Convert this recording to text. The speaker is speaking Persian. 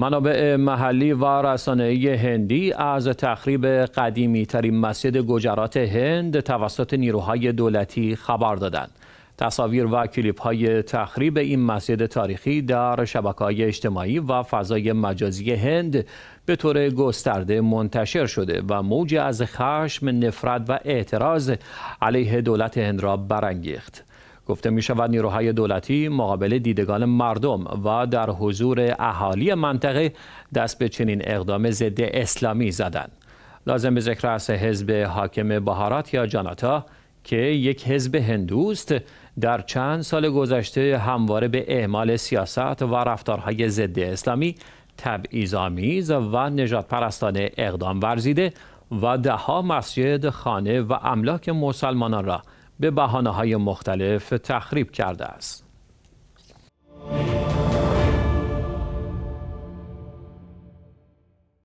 منابع محلی و رسانه‌ای هندی از تخریب قدیمی ترین مسجد گجرات هند توسط نیروهای دولتی خبر دادند. تصاویر و کلیپ های تخریب این مسجد تاریخی در شبکه های اجتماعی و فضای مجازی هند به طور گسترده منتشر شده و موج از خشم، نفرت و اعتراض علیه دولت هند را برانگیخت. گفته می شود نیروهای دولتی مقابل دیدگان مردم و در حضور اهالی منطقه دست به چنین اقدام ضد اسلامی زدند لازم به ذکر است حزب حاکم بهارات یا جاناتا که یک حزب هندوست در چند سال گذشته همواره به اعمال سیاست و رفتارهای ضد اسلامی تبعیض‌آمیز و نجات پرستانه اقدام ورزیده و دهها مسجد خانه و املاک مسلمانان را به بحانه های مختلف تخریب کرده است.